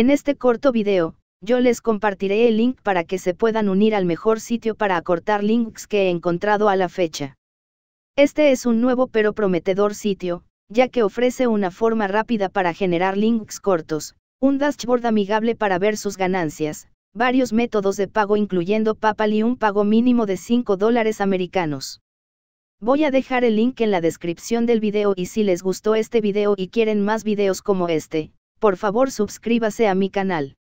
En este corto video, yo les compartiré el link para que se puedan unir al mejor sitio para acortar links que he encontrado a la fecha. Este es un nuevo pero prometedor sitio, ya que ofrece una forma rápida para generar links cortos, un dashboard amigable para ver sus ganancias, varios métodos de pago incluyendo PayPal y un pago mínimo de 5 dólares americanos. Voy a dejar el link en la descripción del video y si les gustó este video y quieren más videos como este, por favor suscríbase a mi canal.